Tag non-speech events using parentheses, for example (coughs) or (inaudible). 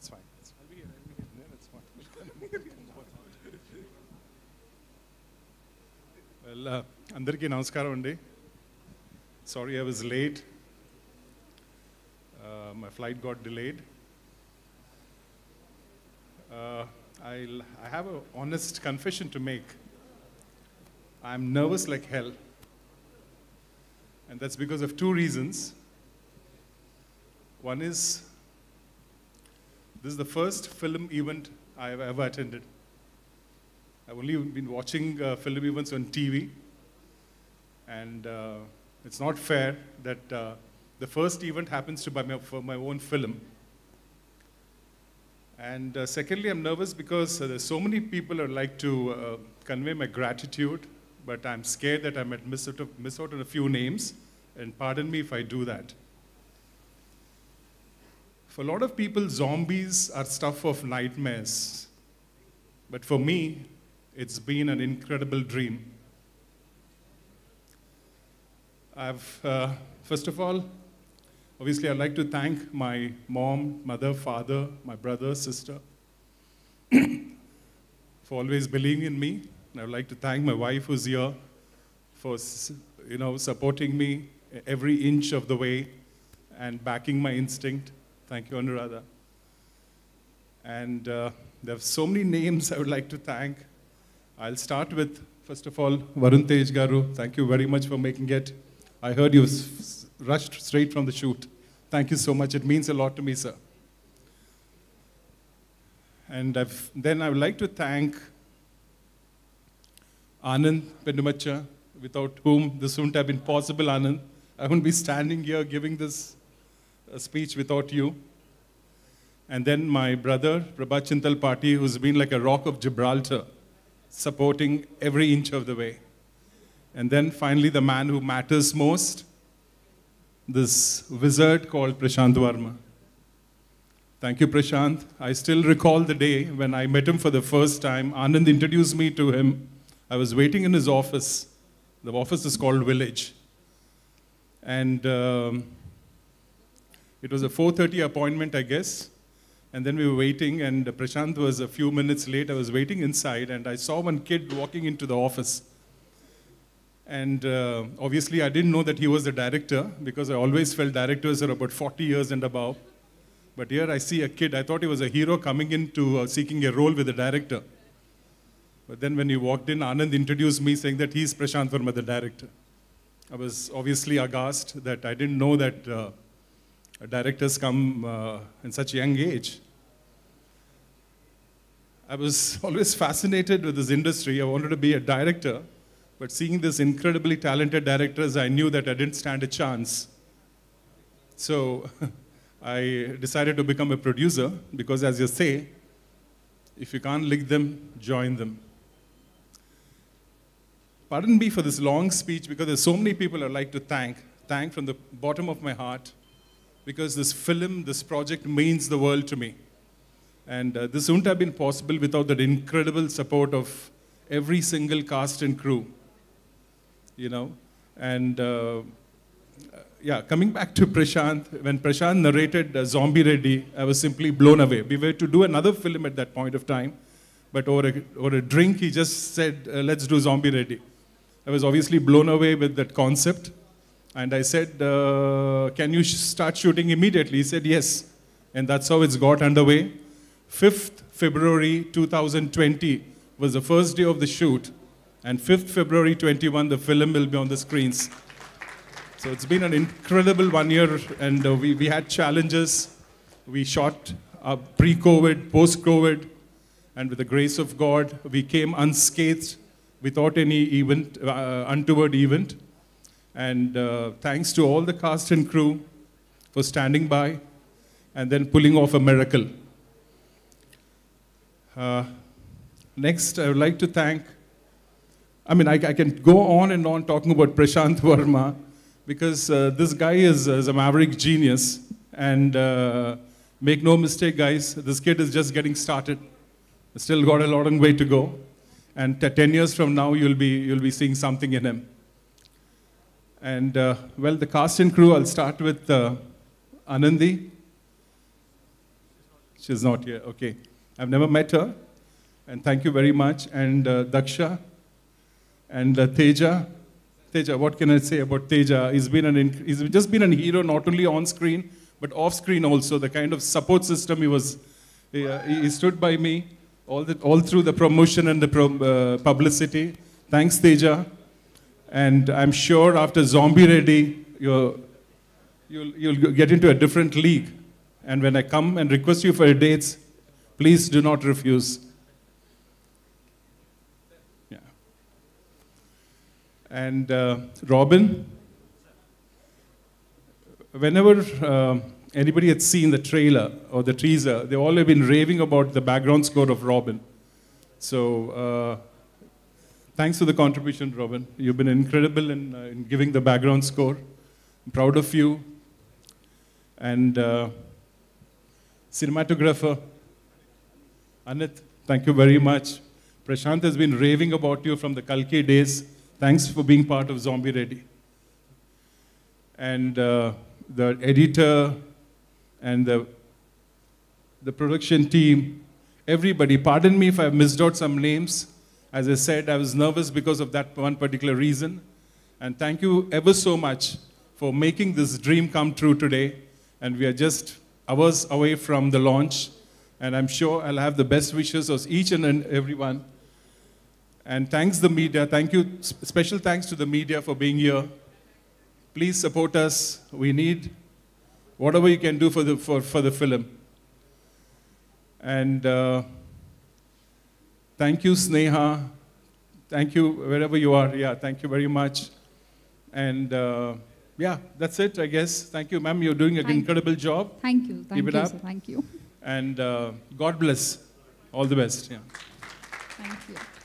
it's fine. It's fine. I'll be here. I'll be here. No, it's fine. well, uh, అందరికీ నమస్కారం అండి sorry delayed uh, uh, I'll, I have an honest confession to make. I'm nervous like hell. And that's because of two reasons. One is this is the first film event I have ever attended. I've only been watching uh, film events on TV, and uh, it's not fair that uh, the first event happens to be my, for my own film. And uh, secondly, I'm nervous because uh, there's so many people I'd like to uh, convey my gratitude, but I'm scared that I might miss out, miss out on a few names, and pardon me if I do that. For a lot of people, zombies are stuff of nightmares. But for me, it's been an incredible dream. I've, uh, first of all, obviously, I'd like to thank my mom, mother, father, my brother, sister (coughs) for always believing in me. And I'd like to thank my wife who's here for you know, supporting me every inch of the way and backing my instinct. Thank you, Anuradha. And uh, there are so many names I would like to thank. I'll start with, first of all, Varun Tej Garu. Thank you very much for making it. I heard you rushed straight from the shoot. Thank you so much. It means a lot to me, sir. And I've, then I would like to thank Anand Pendumacha, without whom this wouldn't have been possible, Anand. I wouldn't be standing here giving this a speech without you. And then my brother, Prabhat Party, who's been like a rock of Gibraltar, supporting every inch of the way. And then finally, the man who matters most, this wizard called Prashant Varma. Thank you, Prashant. I still recall the day when I met him for the first time. Anand introduced me to him. I was waiting in his office. The office is called Village. And um, it was a 4.30 appointment, I guess. And then we were waiting, and Prashant was a few minutes late. I was waiting inside, and I saw one kid walking into the office. And uh, obviously, I didn't know that he was the director because I always felt directors are about 40 years and above. But here I see a kid. I thought he was a hero coming in to uh, seeking a role with the director. But then when he walked in, Anand introduced me saying that he's Prashant Verma, the director. I was obviously aghast that I didn't know that. Uh, directors come uh, in such young age. I was (laughs) always fascinated with this industry. I wanted to be a director, but seeing these incredibly talented directors, I knew that I didn't stand a chance. So (laughs) I decided to become a producer because, as you say, if you can't lick them, join them. Pardon me for this long speech because there's so many people I'd like to thank. Thank from the bottom of my heart because this film, this project means the world to me. And uh, this wouldn't have been possible without that incredible support of every single cast and crew, you know. And uh, uh yeah, coming back to Prashant, when Prashant narrated uh, Zombie Ready, I was simply blown away. We were to do another film at that point of time, but over a, over a drink, he just said, uh, let's do Zombie Ready. I was obviously blown away with that concept and I said, uh, can you sh start shooting immediately? He said, yes. And that's how it's got underway. 5th February 2020 was the first day of the shoot. And 5th February 21, the film will be on the screens. So it's been an incredible one year. And uh, we, we had challenges. We shot uh, pre-COVID, post-COVID. And with the grace of God, we came unscathed without any event, uh, untoward event. And uh, thanks to all the cast and crew for standing by and then pulling off a miracle. Uh, next, I would like to thank, I mean, I, I, can go on and on talking about Prashant (laughs) Verma because uh, this guy is, is, a maverick genius. And uh, make no mistake, guys, this kid is just getting started. Still got a long way to go. And 10 years from now, you'll be, you'll be seeing something in him. And uh, well, the cast and crew, I'll start with uh, Anandi. She's not here, okay. I've never met her. And thank you very much. And uh, Daksha and uh, Teja. Teja, what can I say about Teja? He's, been an he's just been a hero, not only on screen, but off screen also. The kind of support system he was, he, uh, he stood by me all, the, all through the promotion and the pro uh, publicity. Thanks, Teja. And I'm sure after Zombie Ready, you'll, you'll, you'll get into a different league. And when I come and request you for dates, please do not refuse. Yeah. And uh, Robin, whenever uh, anybody had seen the trailer or the teaser, they all have been raving about the background score of Robin. So uh, Thanks for the contribution, Robin. You've been incredible in, uh, in giving the background score. I'm proud of you. And uh, cinematographer, Anit, thank you very much. Prashant has been raving about you from the Kalki days. Thanks for being part of Zombie Ready. And uh, the editor and the, the production team, everybody, pardon me if I've missed out some names. As I said, I was nervous because of that one particular reason. And thank you ever so much for making this dream come true today. And we are just hours away from the launch. And I'm sure I'll have the best wishes of each and everyone. And thanks the media. Thank you. Special thanks to the media for being here. Please support us. We need whatever you can do for the, for, for the film. And... Uh, Thank you, Sneha. Thank you, wherever you are. Yeah, thank you very much. And uh, yeah, that's it, I guess. Thank you, ma'am. You're doing an thank incredible you. job. Thank you. Thank Keep it you, up. Sir. Thank you. And uh, God bless. All the best. Yeah. Thank you.